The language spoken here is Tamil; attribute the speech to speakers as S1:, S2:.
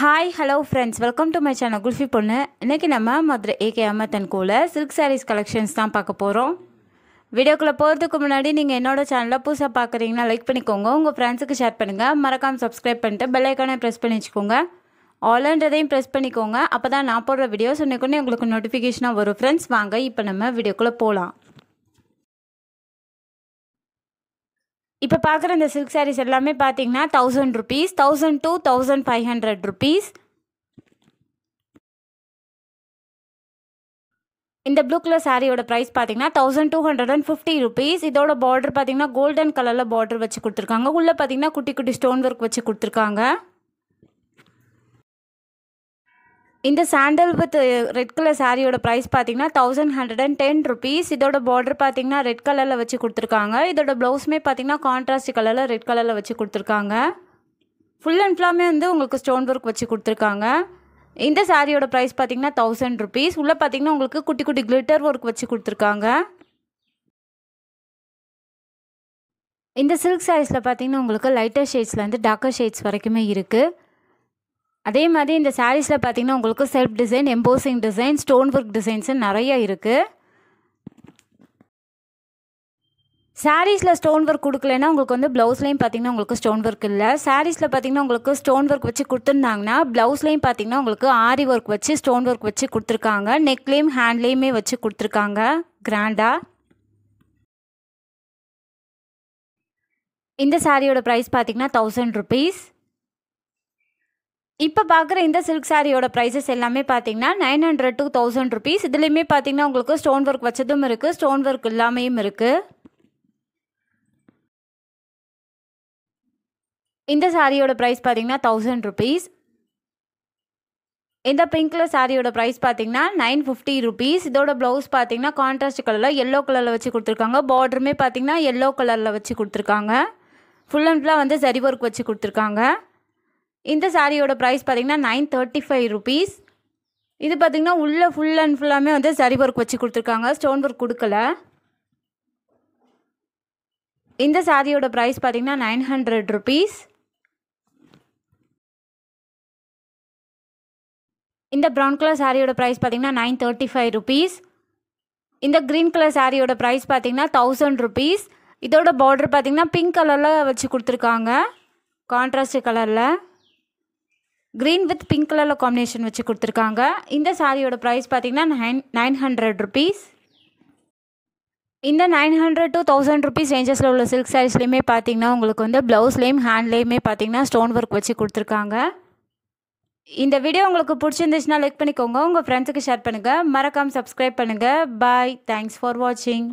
S1: hi hello friends welcome to my channel Kulfi பொண்ணு இன்றைக்கி நம்ம மதுரை ஏகே அம்மத்தன் கூல சில்க் சாரீஸ் கலெக்ஷன்ஸ் தான் பார்க்க போகிறோம் வீடியோக்குள்ளே போகிறதுக்கு முன்னாடி நீங்கள் என்னோடய சேனலில் புதுசாக பார்க்குறீங்கன்னா லைக் பண்ணிக்கோங்க உங்கள் ஃப்ரெண்ட்ஸுக்கு ஷேர் பண்ணுங்கள் மறக்காமல் சப்ஸ்கிரைப் பண்ணிட்டு பெல்லைக்கானே ப்ரெஸ் பண்ணி வச்சுக்கோங்க ஆலன்றதையும் ப்ரெஸ் பண்ணிக்கோங்க அப்போ தான் நான் போடுற வீடியோஸ் உடனே உங்களுக்கு நோட்டிஃபிகேஷனாக வரும் ஃப்ரெண்ட்ஸ் வாங்க இப்போ நம்ம வீடியோக்குள்ளே போகலாம் இப்போ பார்க்குற இந்த சில்க் சாரீஸ் எல்லாமே பார்த்தீங்கன்னா thousand rupees thousand to thousand five hundred rupees இந்த ப்ளூ கலர் சாரியோட ப்ரைஸ் பார்த்தீங்கன்னா thousand two hundred and fifty rupees இதோட பார்டர் பார்த்தீங்கன்னா கோல்டன் கலரில் பார்டர் வச்சு கொடுத்துருக்காங்க உள்ளே பார்த்தீங்கன்னா குட்டி குட்டி ஸ்டோன் ஒர்க் வச்சு கொடுத்துருக்காங்க இந்த சாண்டல் வித் ரெட் கலர் சாரியோட ப்ரைஸ் பார்த்தீங்கன்னா thousand hundred and ten rupees இதோட பார்டர் பார்த்தீங்கன்னா ரெட் கலரில் வச்சு கொடுத்துருக்காங்க இதோட ப்ளவுஸுமே பார்த்தீங்கன்னா கான்ட்ராஸ்ட் கலரில் ரெட் கலரில் வச்சு கொடுத்துருக்காங்க ஃபுல் அண்ட் ஃபுல்லாமே வந்து உங்களுக்கு ஸ்டோன் ஒர்க் வச்சு கொடுத்துருக்காங்க இந்த சாரியோட ப்ரைஸ் பார்த்தீங்கன்னா தௌசண்ட் ருபீஸ் உள்ளே பார்த்தீங்கன்னா உங்களுக்கு குட்டி குட்டி கிளிட்டர் ஒர்க் வச்சு கொடுத்துருக்காங்க இந்த சில்க் சாரீஸில் பார்த்தீங்கன்னா உங்களுக்கு லைட்டர் ஷேட்ஸ்லேருந்து டார்க்கர் ஷேட்ஸ் வரைக்குமே இருக்குது அதே மாதிரி இந்த சாரீஸில் பார்த்தீங்கன்னா உங்களுக்கு self design embossing design stone work designs நிறைய இருக்குது சாரீஸில் ஸ்டோன் ஒர்க் கொடுக்கலன்னா உங்களுக்கு வந்து ப்ளவுஸ்லையும் பார்த்தீங்கன்னா உங்களுக்கு ஸ்டோன் ஒர்க் இல்லை சாரீஸில் பார்த்தீங்கன்னா உங்களுக்கு ஸ்டோன் ஒர்க் வச்சு கொடுத்துருந்தாங்கன்னா ப்ளவுஸ்லேயும் பார்த்தீங்கன்னா உங்களுக்கு ஆரி ஒர்க் வச்சு ஸ்டோன் ஒர்க் வச்சு கொடுத்துருக்காங்க நெக்லேயும் ஹேண்ட்லேயுமே வச்சு கொடுத்துருக்காங்க கிராண்டாக இந்த சாரியோட ப்ரைஸ் பார்த்தீங்கன்னா தௌசண்ட் ருபீஸ் இப்போ பார்க்குற இந்த சில்க் சாரியோட ப்ரைஸஸ் எல்லாமே பார்த்தீங்கன்னா nine hundred to thousand rupees இதுலேயுமே பார்த்தீங்கன்னா உங்களுக்கு ஸ்டோன் ஒர்க் வச்சதும் இருக்குது ஸ்டோன் ஒர்க் இல்லாமையும் இருக்குது இந்த சாரியோட ப்ரைஸ் பார்த்தீங்கன்னா தௌசண்ட் ருபீஸ் இந்த பிங்க்கில் சாரியோட ப்ரைஸ் பார்த்தீங்கன்னா நைன் ஃபிஃப்டி ருபீஸ் இதோட ப்ளவுஸ் பார்த்தீங்கன்னா கான்ட்ராஸ்ட் கலரில் எல்லோ கலரில் வச்சு கொடுத்துருக்காங்க பார்டருமே பார்த்தீங்கன்னா எல்லோ கலரில் வச்சு கொடுத்துருக்காங்க ஃபுல் அண்ட் ஃபுல்லாக வந்து சரி ஒர்க் வச்சு கொடுத்துருக்காங்க இந்த சாரியோட ப்ரைஸ் பார்த்திங்கன்னா நைன் தேர்ட்டி ஃபைவ் ருபீஸ் இது பார்த்திங்கன்னா உள்ளே ஃபுல் அண்ட் ஃபுல்லாமே வந்து சரி ஒர்க் வச்சு கொடுத்துருக்காங்க ஸ்டோன் ஒர்க் கொடுக்கல இந்த சாரியோட ப்ரைஸ் பார்த்திங்கன்னா நைன் ஹண்ட்ரட் ருபீஸ் இந்த ப்ரௌன் கலர் சாரியோட ப்ரைஸ் பார்த்திங்கன்னா நைன் தேர்ட்டி ஃபைவ் ருபீஸ் இந்த க்ரீன் கலர் சாரியோட ப்ரைஸ் பார்த்திங்கன்னா தௌசண்ட் ருபீஸ் இதோட பார்டர் பார்த்திங்கன்னா பிங்க் கலரில் வச்சு கொடுத்துருக்காங்க கான்ட்ராஸ்ட் கலரில் க்ரீன் வித் பிங்க் கலரில் காம்பினேஷன் வச்சு கொடுத்துருக்காங்க இந்த சாரியோட ப்ரைஸ் பார்த்திங்கன்னா நைன் நைன் ஹண்ட்ரட் ருபீஸ் இந்த nine hundred to thousand rupees ரேஞ்சஸில் உள்ள சில்க் சாரீஸ்லேயுமே பார்த்தீங்கன்னா உங்களுக்கு வந்து ப்ளவுஸ்லேயும் ஹேண்ட்லேயுமே பார்த்தீங்கன்னா ஸ்டோன் ஒர்க் வச்சு கொடுத்துருக்காங்க இந்த வீடியோ உங்களுக்கு பிடிச்சிருந்துச்சுன்னா லைக் பண்ணிக்கோங்க உங்கள் ஃப்ரெண்ட்ஸுக்கு ஷேர் பண்ணுங்கள் மறக்காமல் சப்ஸ்கிரைப் பண்ணுங்கள் பாய் தேங்க்ஸ் ஃபார் வாட்சிங்